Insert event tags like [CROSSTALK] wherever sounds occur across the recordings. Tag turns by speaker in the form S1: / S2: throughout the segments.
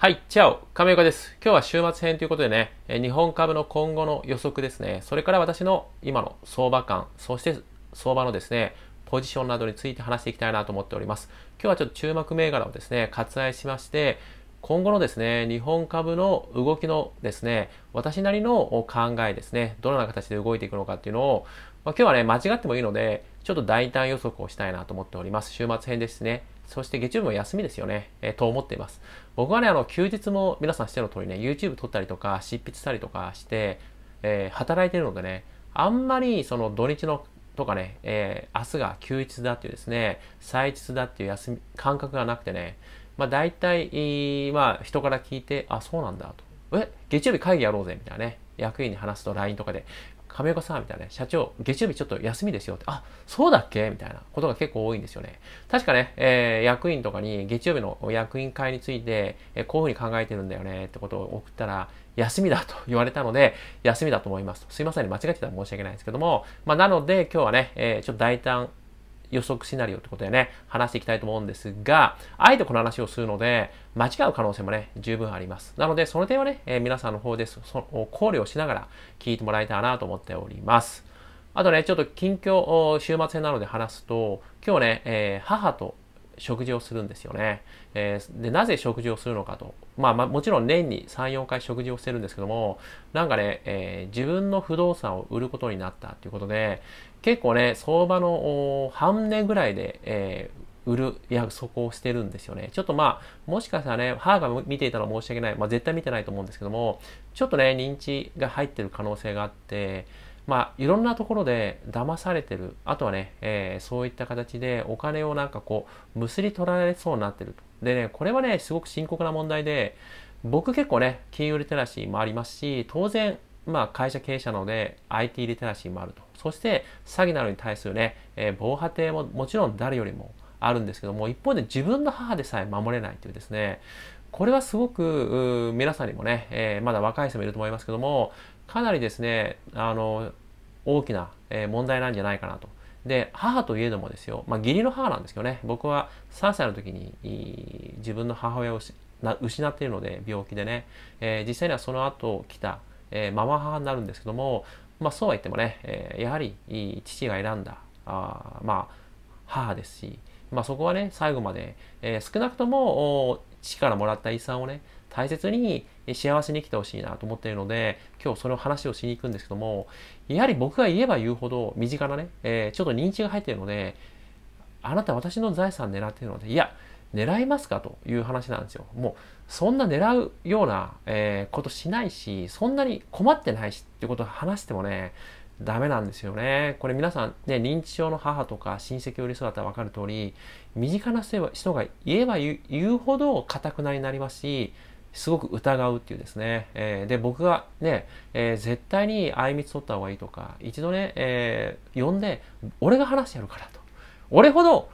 S1: はい、チャオ、亀岡です。今日は週末編ということでね、日本株の今後の予測ですね、それから私の今の相場感、そして相場のですね、ポジションなどについて話していきたいなと思っております。今日はちょっと注目銘柄をですね、割愛しまして、今後のですね、日本株の動きのですね、私なりの考えですね、どのような形で動いていくのかっていうのを、まあ、今日はね、間違ってもいいので、ちょっと大胆予測をしたいなと思っております。週末編ですね。そして月曜日も休みですよね、えー、と思っています。僕はね、あの、休日も皆さんしての通りね、YouTube 撮ったりとか、執筆したりとかして、えー、働いてるのでね、あんまりその土日のとかね、えー、明日が休日だっていうですね、祭日だっていう休み、感覚がなくてね、まあ大体、まあ人から聞いて、あ、そうなんだと。え、月曜日会議やろうぜみたいなね、役員に話すと LINE とかで、亀岡さんみたいなね、社長、月曜日ちょっと休みですよって、あ、そうだっけみたいなことが結構多いんですよね。確かね、えー、役員とかに月曜日の役員会について、えー、こういうふうに考えてるんだよねってことを送ったら、休みだと言われたので、休みだと思いますすいませんね、間違ってたら申し訳ないんですけども、まあ、なので今日はね、えー、ちょっと大胆予測シナリオってことでね、話していきたいと思うんですが、あえてこの話をするので、間違う可能性もね、十分あります。なので、その点はね、えー、皆さんの方でその考慮しながら聞いてもらえたらなと思っております。あとね、ちょっと近況、週末なので話すと、今日ね、えー、母と食事をするんですよね。えー、でなぜ食事をするのかと、まあ、まあ、もちろん年に3、4回食事をしてるんですけども、なんかね、えー、自分の不動産を売ることになったということで、結構ね、相場の半値ぐらいで、えー、売る約束をしてるんですよね。ちょっとまあ、もしかしたらね、母が見ていたのは申し訳ない。まあ、絶対見てないと思うんですけども、ちょっとね、認知が入ってる可能性があって、まあ、いろんなところで騙されてる。あとはね、えー、そういった形でお金をなんかこう、むすり取られそうになってる。でね、これはね、すごく深刻な問題で、僕結構ね、金融リテラシーもありますし、当然、まあ、会社経営者なので IT リテラシーもあると。そして詐欺などに対するね、えー、防波堤ももちろん誰よりもあるんですけども、一方で自分の母でさえ守れないというですね、これはすごく皆さんにもね、えー、まだ若い人もいると思いますけども、かなりですね、あの、大きな問題なんじゃないかなと。で、母といえどもですよ、まあ、義理の母なんですけどね、僕は3歳の時に自分の母親を失っているので、病気でね、えー、実際にはその後来たえー、ママ母になるんですけども、まあ、そうは言ってもね、えー、やはり父が選んだあまあ母ですし、まあ、そこはね最後まで、えー、少なくとも父からもらった遺産をね大切に幸せに生きてほしいなと思っているので今日その話をしに行くんですけどもやはり僕が言えば言うほど身近なね、えー、ちょっと認知が入っているのであなた私の財産狙っているのでいや狙いますかという話なんですよ。もうそんな狙うような、えー、ことしないし、そんなに困ってないしっていうことを話してもね、ダメなんですよね。これ皆さんね、認知症の母とか親戚より育ったらわかる通り、身近な人が言えば言うほど固くなになりますし、すごく疑うっていうですね。えー、で、僕がね、えー、絶対にあいみつ取った方がいいとか、一度ね、えー、呼んで、俺が話してやるからと。俺ほど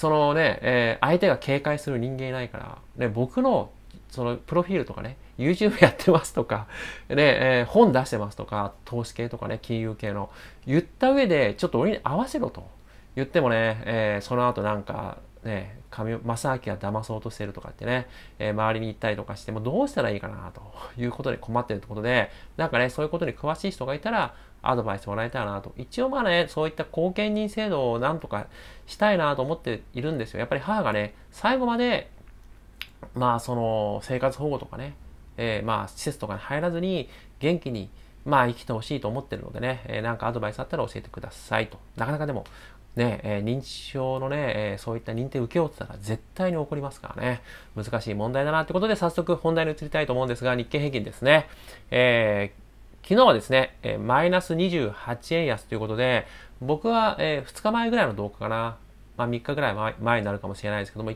S1: そのね、えー、相手が警戒する人間いないから、ね、僕の、その、プロフィールとかね、YouTube やってますとか、ね、えー、本出してますとか、投資系とかね、金融系の、言った上で、ちょっと俺に合わせろと言ってもね、えー、その後なんか、ね、神正明が騙そうとしてるとかってね、えー、周りに行ったりとかしてもどうしたらいいかなということで困ってるってことで、なんかね、そういうことに詳しい人がいたら、アドバイスもらいたいなと。一応まあね、そういった後見人制度をなんとかしたいなと思っているんですよ。やっぱり母がね、最後まで、まあその生活保護とかね、えー、まあ施設とかに入らずに元気にまあ生きてほしいと思ってるのでね、えー、なんかアドバイスあったら教えてくださいと。なかなかでもね、えー、認知症のね、えー、そういった認定を受けようってたら絶対に起こりますからね、難しい問題だなってことで早速本題に移りたいと思うんですが、日経平均ですね。えー昨日はですね、えー、マイナス28円安ということで、僕は、えー、2日前ぐらいの動画かな、まあ、3日ぐらい前になるかもしれないですけども、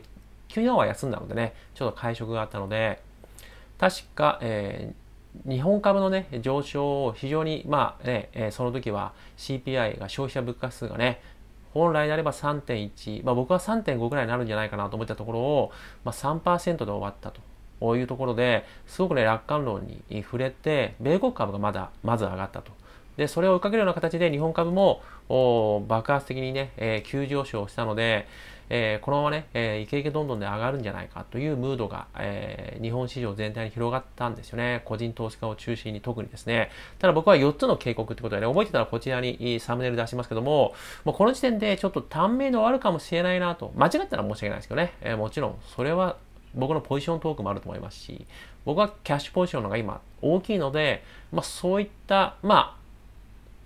S1: 昨日は休んだのでね、ちょっと会食があったので、確か、えー、日本株のね、上昇を非常に、まあね、えー、その時は CPI が消費者物価指数がね、本来であれば3.1、まあ、僕は3.5ぐらいになるんじゃないかなと思ったところを、まあ、3%で終わったと。こういうところですごくね、楽観論に触れて、米国株がまだ、まず上がったと。で、それを追いかけるような形で日本株も爆発的にね、えー、急上昇したので、えー、このままね、えー、イケイケどんどんで上がるんじゃないかというムードが、えー、日本市場全体に広がったんですよね。個人投資家を中心に特にですね。ただ僕は4つの警告ってことでね、覚えてたらこちらにサムネイル出しますけども、もうこの時点でちょっと短命で終わるかもしれないなと。間違ったら申し訳ないですけどね。えもちろん、それは僕のポジショントークもあると思いますし、僕はキャッシュポジションの方が今大きいので、まあそういった、まあ、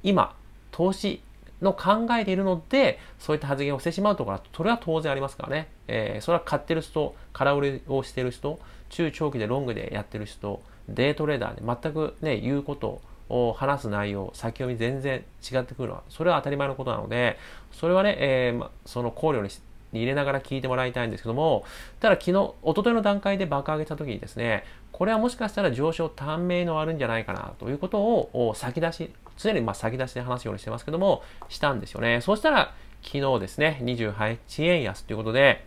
S1: 今、投資の考えているので、そういった発言をしてしまうところは、それは当然ありますからね。えー、それは買ってる人、空売りをしてる人、中長期でロングでやってる人、デートレーダーで全くね、言うことを話す内容、先読み全然違ってくるのは、それは当たり前のことなので、それはね、えー、ま、その考慮に入れながら聞いてもらいたいんですけども、ただ昨日、一昨日の段階で爆上げた時にですね、これはもしかしたら上昇短命のあるんじゃないかなということを先出し、常にま先出しで話すようにしてますけども、したんですよね。そうしたら、昨日ですね、28円安ということで、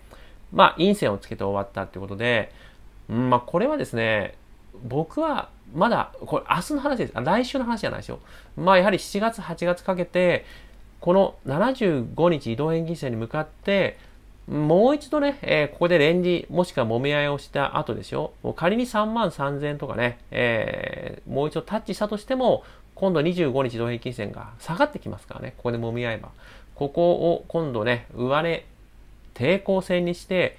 S1: まあ、陰線をつけて終わったということで、うん、まあ、これはですね、僕はまだ、これ明日の話です。来週の話じゃないですよ。まあ、やはり7月、8月かけて、この75日移動延期線に向かって、もう一度ね、えー、ここでレンジ、もしくは揉み合いをした後ですよ。もう仮に3万3000円とかね、えー、もう一度タッチしたとしても、今度25日同平均線が下がってきますからね、ここで揉み合えば。ここを今度ね、上値、抵抗線にして、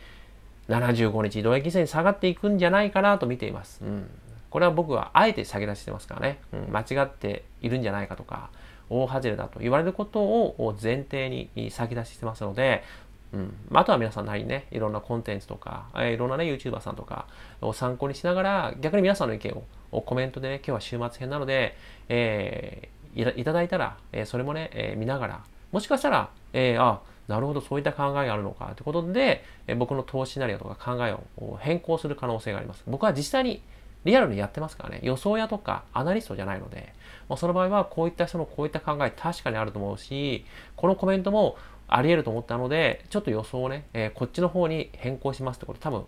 S1: 75日移動平均線に下がっていくんじゃないかなと見ています。うん、これは僕はあえて下げ出してますからね、うん、間違っているんじゃないかとか、大外れだと言われることを前提に下げ出してますので、うん。まあ、あとは皆さんなりね、いろんなコンテンツとか、えいろんなね、YouTuber さんとかを参考にしながら、逆に皆さんの意見をコメントでね、今日は週末編なので、えー、いただいたら、えそれもね、え見ながら、もしかしたら、えー、あ、なるほど、そういった考えがあるのかということで、え僕の投資シナリオとか考えを変更する可能性があります。僕は実際にリアルにやってますからね、予想屋とかアナリストじゃないので、まあ、その場合はこういった人のこういった考え確かにあると思うし、このコメントもあり得ると思ったので、ちょっと予想をね、えー、こっちの方に変更しますってこと多分、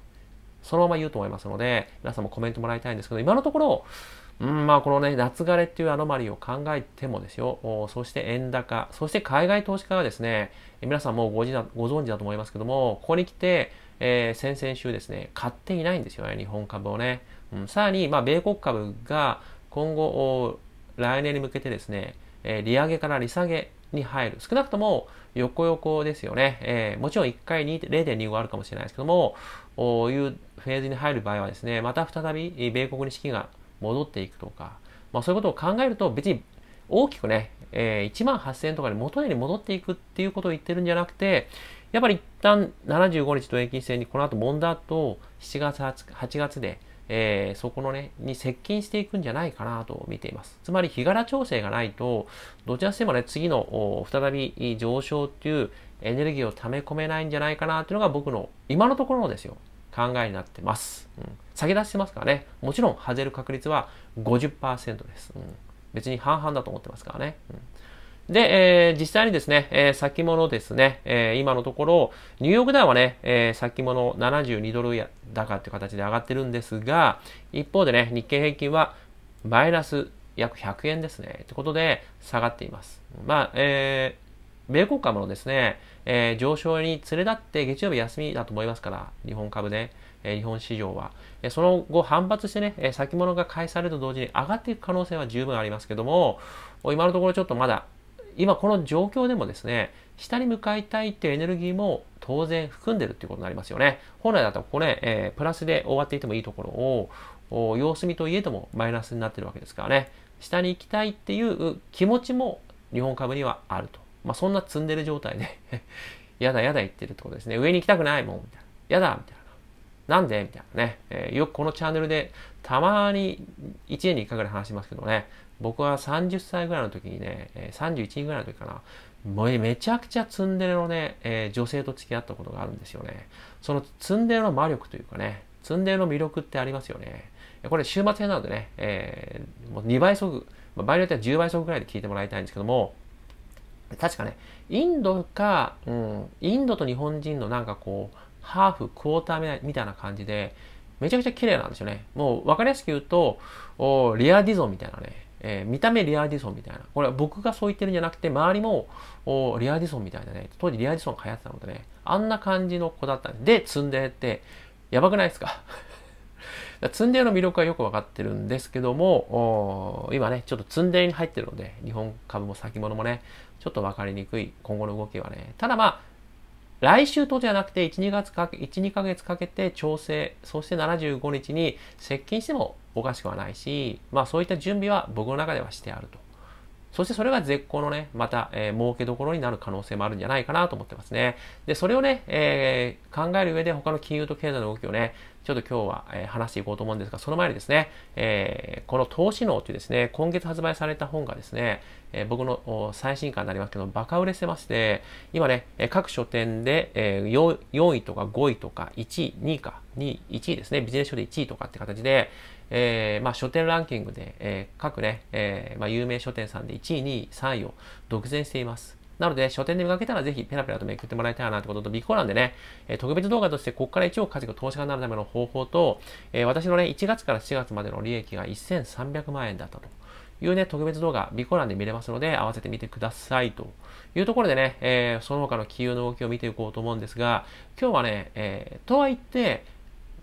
S1: そのまま言うと思いますので、皆さんもコメントもらいたいんですけど、今のところ、うん、まあこのね、夏枯れっていうアノマリを考えてもですよ、そして円高、そして海外投資家はですね、皆さんもうごご存知だと思いますけども、ここに来て、えー、先々週ですね、買っていないんですよね、日本株をね。うん、さらに、まあ、米国株が今後、来年に向けてですね、えー、利上げから利下げ、に入る。少なくとも横横ですよね。えー、もちろん1回0.25あるかもしれないですけども、こういうフェーズに入る場合はですね、また再び米国に資金が戻っていくとか、まあ、そういうことを考えると別に大きくね、えー、1万8000円とかに元に戻っていくっていうことを言ってるんじゃなくて、やっぱり一旦75日と平均線にこの後問題と7月8月でえー、そこのね、に接近していくんじゃないかなと見ています。つまり日柄調整がないと、どちらにしてもね、次の再び上昇っていうエネルギーを溜め込めないんじゃないかなというのが僕の今のところのですよ、考えになってます。うん、下げ出してますからね、もちろん外れる確率は50%です。うん、別に半々だと思ってますからね。うんで、えー、実際にですね、えー、先物ですね、えー、今のところ、ニューヨークダウはね、えー、先物72ドル高っていう形で上がってるんですが、一方でね、日経平均はマイナス約100円ですね。ということで、下がっています。まあ、えー、米国株のですね、えー、上昇に連れ立って月曜日休みだと思いますから、日本株で、えー、日本市場は。えその後反発してね、え先物が返されると同時に上がっていく可能性は十分ありますけども、今のところちょっとまだ今この状況でもですね、下に向かいたいっていうエネルギーも当然含んでるっていうことになりますよね。本来だとこれ、えー、プラスで終わっていてもいいところを、様子見といえどもマイナスになってるわけですからね。下に行きたいっていう気持ちも日本株にはあると。まあ、そんな積んでる状態で [LAUGHS] やだやだ言ってるってことですね。上に行きたくないもん、みたいな。やだ、みたいな。なんでみたいなね、えー、よくこのチャンネルでたまに1年に1回ぐらい話しますけどね。僕は30歳ぐらいの時にね、31ぐらいの時かな、もうめちゃくちゃツンデレのね、えー、女性と付き合ったことがあるんですよね。そのツンデレの魔力というかね、ツンデレの魅力ってありますよね。これ週末編なのでね、えー、もう2倍速、倍場合によっては10倍速ぐらいで聞いてもらいたいんですけども、確かね、インドか、うん、インドと日本人のなんかこう、ハーフ、クォーターみたいな感じで、めちゃくちゃ綺麗なんですよね。もう分かりやすく言うと、リアディゾンみたいなね、えー、見た目リア・ディソンみたいな。これは僕がそう言ってるんじゃなくて、周りもリア・ディソンみたいなね、当時リア・ディソン流行ってたのでね、あんな感じの子だったんで、で、ツンデって、やばくないですか [LAUGHS] ツンデレの魅力はよくわかってるんですけども、今ね、ちょっとツンデレに入ってるので、日本株も先物もね、ちょっとわかりにくい今後の動きはね、ただまあ、来週とじゃなくて1、2月かけ、1、2ヶ月かけて調整、そして75日に接近してもおかしくはないし、まあそういった準備は僕の中ではしてあると。そしてそれが絶好のね、また、えー、儲けどころになる可能性もあるんじゃないかなと思ってますね。で、それをね、えー、考える上で他の金融と経済の動きをね、ちょっと今日は、えー、話していこうと思うんですが、その前にですね、えー、この投資能というですね、今月発売された本がですね、えー、僕の最新刊になりますけど、バカ売れしてまして、今ね、各書店で、えー、4, 4位とか5位とか1位、2位か、2位、1位ですね、ビジネス書で1位とかって形で、えー、まあ、書店ランキングで、えー、各ね、えー、まあ、有名書店さんで1位、2位、3位を独占しています。なので、書店で見かけたらぜひペラペラとめくってもらいたいなってことと、コランでね、え特別動画としてここから1億稼ぐ投資家になるための方法と、え私のね、1月から4月までの利益が1300万円だったと。いうね、特別動画、ビコランで見れますので、合わせてみてください。というところでね、えー、その他の金融の動きを見ていこうと思うんですが、今日はね、えー、とはいって、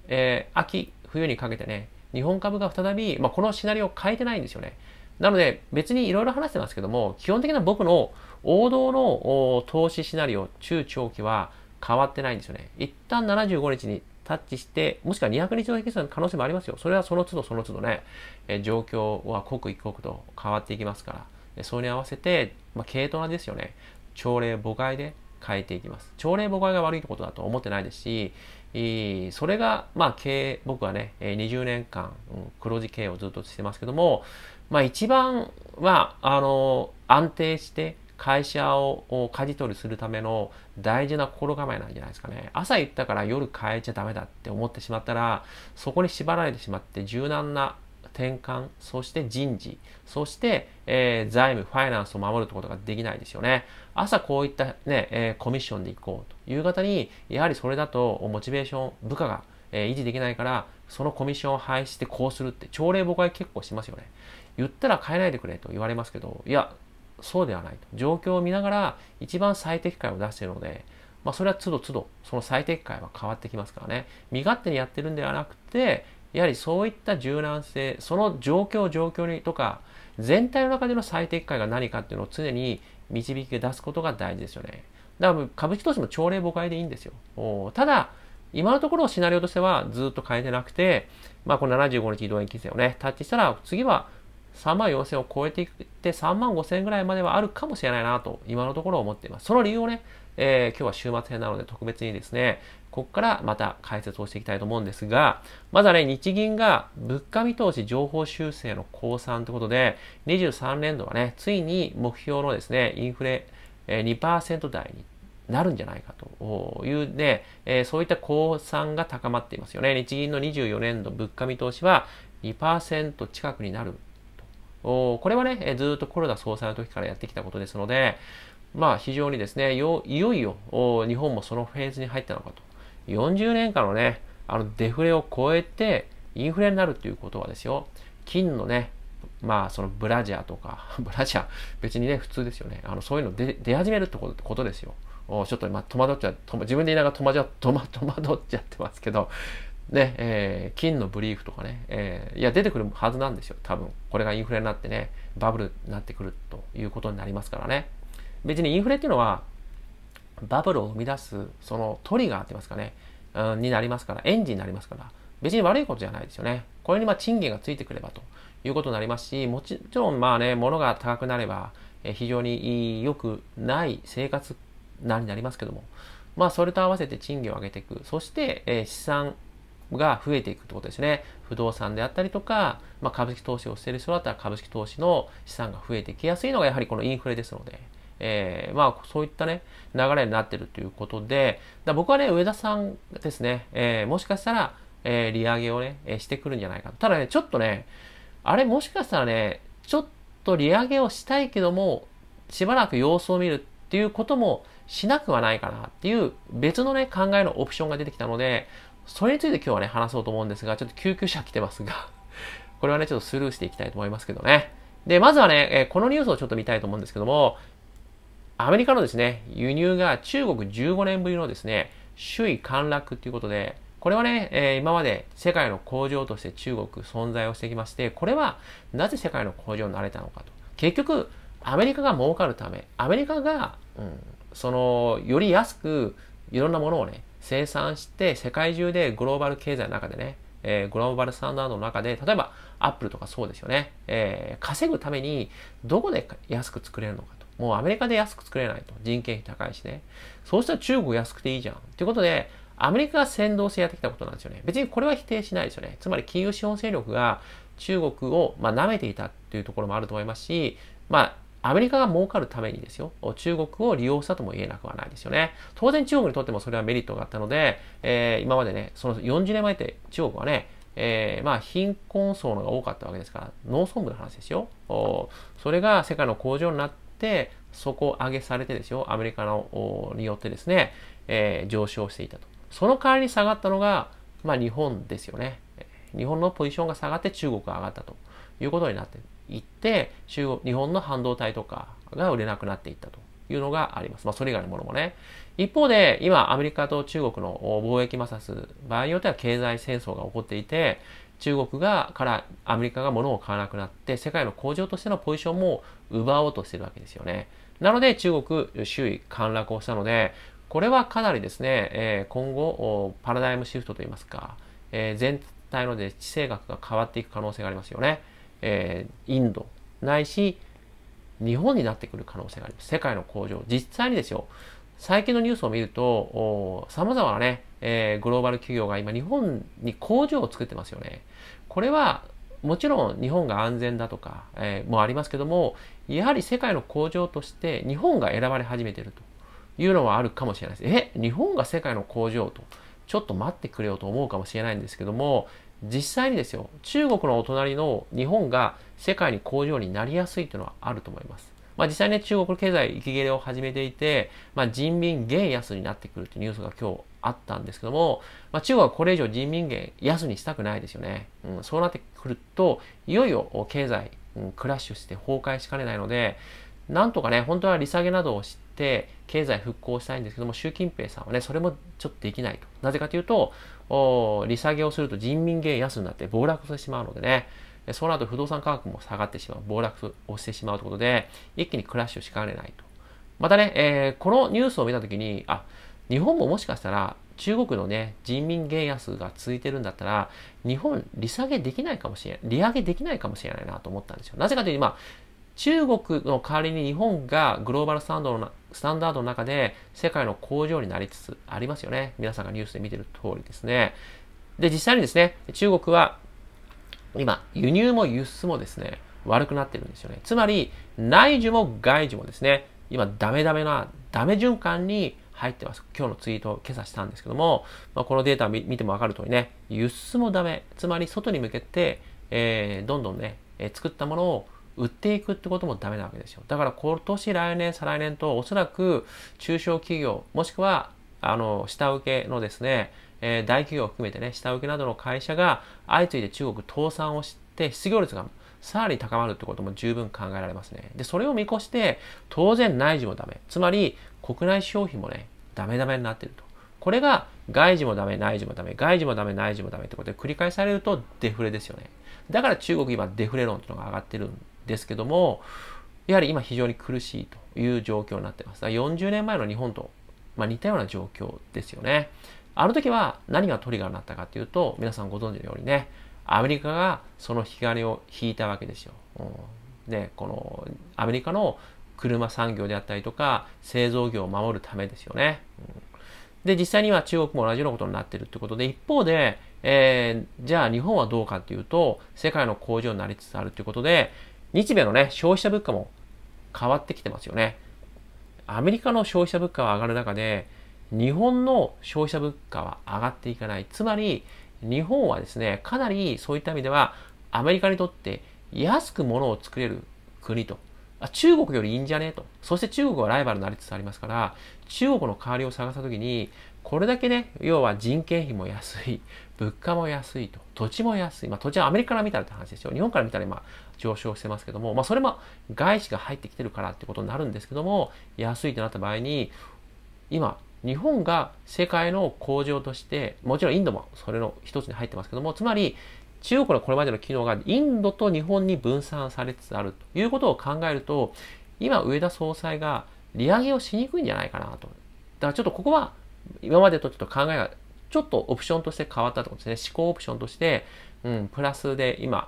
S1: えー、秋、冬にかけてね、日本株が再び、まあ、このシナリオを変えてないんですよね。なので、別にいろいろ話してますけども、基本的な僕の王道の投資シナリオ、中長期は変わってないんですよね。一旦75日にタッチして、もしくは200日の引き算の可能性もありますよ。それはその都度その都度ね、え状況は刻一刻と変わっていきますから、それに合わせて、まあ、系統なんですよね。朝礼母会で変えていきます。朝礼母会が悪いってことだと思ってないですし、それが、まあ、経営、僕はね、20年間、黒字経営をずっとしてますけども、まあ一番は、あの、安定して会社を舵取りするための大事な心構えなんじゃないですかね。朝行ったから夜変えちゃダメだって思ってしまったら、そこに縛られてしまって柔軟な転換、そして人事、そして、えー、財務、ファイナンスを守るってことができないですよね。朝こういったね、えー、コミッションで行こうという方に、やはりそれだとモチベーション、部下が、えー、維持できないから、そのコミッションを廃止してこうするって、朝礼僕は結構しますよね。言ったら変えないでくれと言われますけど、いや、そうではないと。状況を見ながら一番最適解を出しているので、まあ、それは都度都度、その最適解は変わってきますからね。身勝手にやってるんではなくて、やはりそういった柔軟性、その状況状況にとか、全体の中での最適解が何かっていうのを常に導き出すことが大事ですよね。だから株式投資も朝礼誤解でいいんですよ。ただ、今のところシナリオとしてはずっと変えてなくて、まあこの75日移動延期制をね、タッチしたら次は3万4000を超えていって3万5000円ぐらいまではあるかもしれないなと今のところ思っています。その理由をね、えー、今日は週末編なので特別にですね、ここからまた解説をしていきたいと思うんですが、まずはね、日銀が物価見通し情報修正の降参ということで、23年度はね、ついに目標のですね、インフレ2%台になるんじゃないかというね、えー、そういった降参が高まっていますよね。日銀の24年度物価見通しは2%近くになるおこれはね、ずっとコロナ総裁の時からやってきたことですので、まあ非常にですね、いよいよ日本もそのフェーズに入ったのかと。40年間のね、あのデフレを超えてインフレになるということはですよ、金のね、まあそのブラジャーとか、[LAUGHS] ブラジャー、別にね、普通ですよね。あのそういうの出出始めるってことですよ。ちょっと、まあ、戸惑っちゃ、う、自分で言いながら戸惑戸惑っちゃってますけど、で、えー、金のブリーフとかね、えー、いや、出てくるはずなんですよ、多分。これがインフレになってね、バブルになってくるということになりますからね。別にインフレっていうのは、バブルを生み出す、そのトリガーって言いますかね、うん、になりますから、エンジンになりますから、別に悪いことじゃないですよね。これにまあ賃金がついてくればということになりますし、もちろんまあね、物が高くなれば、え非常に良くない生活なりになりますけども、まあそれと合わせて賃金を上げていく。そして、え資産が増えていくってことですね。不動産であったりとか、まあ、株式投資をしている人だったら株式投資の資産が増えてきやすいのがやはりこのインフレですので。えー、まあそういったね、流れになってるということで、だ僕はね、上田さんですね、えー、もしかしたら、えー、利上げをね、えしてくるんじゃないかと。ただね、ちょっとね、あれもしかしたらね、ちょっと利上げをしたいけども、しばらく様子を見るっていうこともしなくはないかなっていう別のね、考えのオプションが出てきたので、それについて今日はね、話そうと思うんですが、ちょっと救急車来てますが [LAUGHS] これはね、ちょっとスルーしていきたいと思いますけどね。で、まずはね、えこのニュースをちょっと見たいと思うんですけども、アメリカのですね、輸入が中国15年ぶりのですね、首位陥落ということで、これはね、えー、今まで世界の工場として中国存在をしてきまして、これはなぜ世界の工場になれたのかと。結局、アメリカが儲かるため、アメリカが、うん、その、より安くいろんなものをね、生産して世界中でグローバル経済の中でね、えー、グローバルスタンダードの中で例えばアップルとかそうですよね、えー、稼ぐためにどこで安く作れるのかともうアメリカで安く作れないと人件費高いしねそうしたら中国安くていいじゃんということでアメリカが先導性やってきたことなんですよね別にこれは否定しないですよねつまり金融資本勢力が中国を、まあ、舐めていたっていうところもあると思いますしまあアメリカが儲かるためにですよ、中国を利用したとも言えなくはないですよね。当然中国にとってもそれはメリットがあったので、えー、今までね、その40年前って中国はね、えー、まあ貧困層のが多かったわけですから、農村部の話ですよ。おそれが世界の工場になって、底上げされてですよ、アメリカのによってですね、えー、上昇していたと。その代わりに下がったのが、まあ日本ですよね。日本のポジションが下がって中国が上がったということになっている。行って中国日本の半導体とかが売れなくなっていったというのがあります。まあ、それ以外のものもね。一方で、今、アメリカと中国の貿易摩擦、場合によっては経済戦争が起こっていて、中国がからアメリカが物を買わなくなって、世界の工場としてのポジションも奪おうとしてるわけですよね。なので、中国、周囲陥落をしたので、これはかなりですね、え今後、パラダイムシフトといいますか、え全体の、ね、地政学が変わっていく可能性がありますよね。えー、インドないし日本になってくる可能性があります世界の工場実際にですよ最近のニュースを見るとさまざまなね、えー、グローバル企業が今日本に工場を作ってますよねこれはもちろん日本が安全だとか、えー、もありますけどもやはり世界の工場として日本が選ばれ始めてるというのはあるかもしれないですえ日本が世界の工場とちょっと待ってくれよと思うかもしれないんですけども実際にですよ、中国のお隣の日本が世界に工場になりやすいというのはあると思います。まあ、実際ね、中国の経済息切れを始めていて、まあ、人民元安になってくるというニュースが今日あったんですけども、まあ、中国はこれ以上人民元安にしたくないですよね。うん、そうなってくると、いよいよ経済、うん、クラッシュして崩壊しかねないので、なんとかね、本当は利下げなどをして、経済復興したいんですけども、習近平さんはね、それもちょっとできないと。なぜかというと、利下げをすると人民元安になって暴落してしまうのでね、そうなると不動産価格も下がってしまう、暴落をしてしまうということで、一気にクラッシュしかねないと。またね、えー、このニュースを見たときに、あ、日本ももしかしたら中国のね、人民元安が続いてるんだったら、日本利下げできないかもしれない、利上げできないかもしれないなと思ったんですよ。なぜかというと今、中国の代わりに日本がグローバルスタンドのスタンダードの中で世界の工場になりつつありますよね。皆さんがニュースで見てる通りですね。で、実際にですね、中国は今、輸入も輸出もですね、悪くなってるんですよね。つまり、内需も外需もですね、今、ダメダメな、ダメ循環に入ってます。今日のツイートを今朝したんですけども、まあ、このデータを見てもわかる通りね、輸出もダメ。つまり、外に向けて、えー、どんどんね、えー、作ったものを売っていくってこともダメなわけですよ。だから今年、来年、再来年とおそらく中小企業、もしくはあの下請けのですね、えー、大企業を含めてね、下請けなどの会社が相次いで中国倒産をして失業率がさらに高まるってことも十分考えられますね。で、それを見越して当然内需もダメ。つまり国内消費もね、ダメダメになってると。これが外需もダメ、内需もダメ、外需もダメ、内需もダメってことで繰り返されるとデフレですよね。だから中国今デフレ論っていうのが上がってるんですけども、やはり今非常に苦しいという状況になってます。40年前の日本と、まあ、似たような状況ですよね。あの時は何がトリガーになったかというと、皆さんご存知のようにね、アメリカがその引き金を引いたわけですよ。うん、で、このアメリカの車産業であったりとか、製造業を守るためですよね。うんで、実際には中国も同じようなことになっているということで、一方で、えー、じゃあ日本はどうかというと、世界の工場になりつつあるということで、日米のね、消費者物価も変わってきてますよね。アメリカの消費者物価は上がる中で、日本の消費者物価は上がっていかない。つまり、日本はですね、かなりそういった意味では、アメリカにとって安く物を作れる国と。あ中国よりいいんじゃねえと。そして中国はライバルになりつつありますから、中国の代わりを探したときに、これだけね、要は人件費も安い、物価も安いと、土地も安い、まあ、土地はアメリカから見たらって話ですよ、日本から見たら今、上昇してますけども、まあ、それも外資が入ってきてるからってことになるんですけども、安いとなった場合に、今、日本が世界の工場として、もちろんインドもそれの一つに入ってますけども、つまり、中国のこれまでの機能がインドと日本に分散されつつあるということを考えると、今、上田総裁が利上げをしにくいんじゃないかなと。だからちょっとここは今までとちょっと考えがちょっとオプションとして変わったとことですね。思考オプションとして、うん、プラスで今、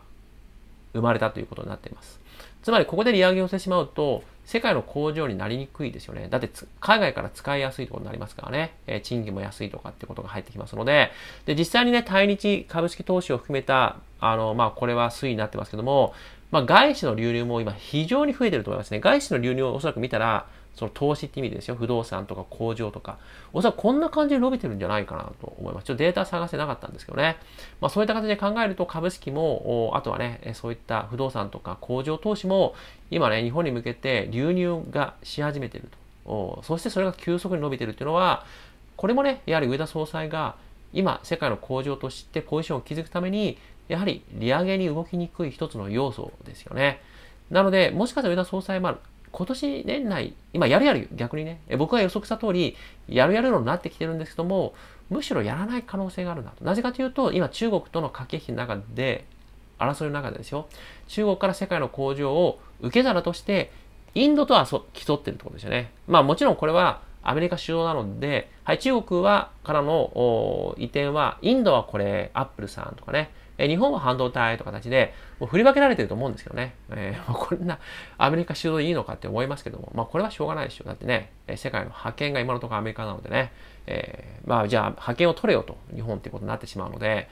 S1: 生まれたということになっています。つまり、ここで利上げをしてしまうと、世界の工場になりにくいですよね。だって、海外から使いやすいところになりますからね。えー、賃金も安いとかってことが入ってきますので、で、実際にね、対日株式投資を含めた、あの、まあ、これは推移になってますけども、まあ、外資の流入も今非常に増えてると思いますね。外資の流入をおそらく見たら、その投資って意味ですよ。不動産とか工場とか。おそらくこんな感じで伸びてるんじゃないかなと思います。ちょっとデータ探せなかったんですけどね。まあそういった形で考えると株式も、あとはね、そういった不動産とか工場投資も今ね、日本に向けて流入がし始めてると。そしてそれが急速に伸びてるっていうのは、これもね、やはり上田総裁が今世界の工場としてポジションを築くために、やはり利上げに動きにくい一つの要素ですよね。なので、もしかしたら上田総裁、もあ、今年年内、今やるやる逆にね、僕が予測した通り、やるやるのになってきてるんですけども、むしろやらない可能性があるなと。なぜかというと、今中国との駆け引きの中で、争いの中でですよ、中国から世界の工場を受け皿として、インドとは競ってるってことですよね。まあもちろんこれはアメリカ主導なので、はい、中国はからの移転は、インドはこれ、アップルさんとかね、え日本は半導体とかたちで、もう振り分けられてると思うんですけどね。えー、[LAUGHS] こんなアメリカ主導でいいのかって思いますけども、まあこれはしょうがないでしょう。だってね、世界の覇権が今のところアメリカなのでね、えー、まあじゃあ覇権を取れよと、日本っていうことになってしまうので、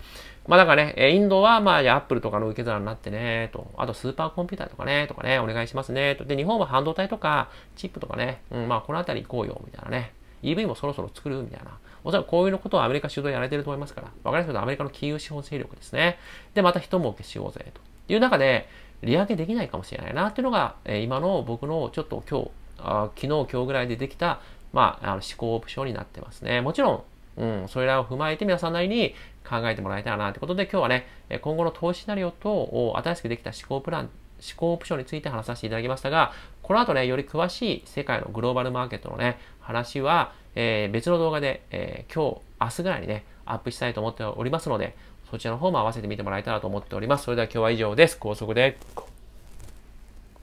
S1: まあだからね、インドはまあじゃあアップルとかの受け皿になってね、と、あとスーパーコンピューターとかね、とかね、お願いしますね、と。で、日本は半導体とかチップとかね、うん、まあこのあたり行こうよ、みたいなね。EV もそろそろ作るみたいな。おそらくこういうのことをアメリカ主導でやられてると思いますから、わかりますけとアメリカの金融資本勢力ですね。で、また一儲けしようぜ、という中で、利上げできないかもしれないな、というのが、えー、今の僕のちょっと今日、あ昨日、今日ぐらいでできた、まあ、あの思考オプションになってますね。もちろん、うん、それらを踏まえて皆さんなりに考えてもらいたいなってことで今日はね、今後の投資シナリオと新しくできた思考プラン、思考オプションについて話させていただきましたが、この後ね、より詳しい世界のグローバルマーケットのね、話は、えー、別の動画で、えー、今日、明日ぐらいにね、アップしたいと思っておりますので、そちらの方も合わせてみてもらえたらと思っております。それでは今日は以上です。高速で。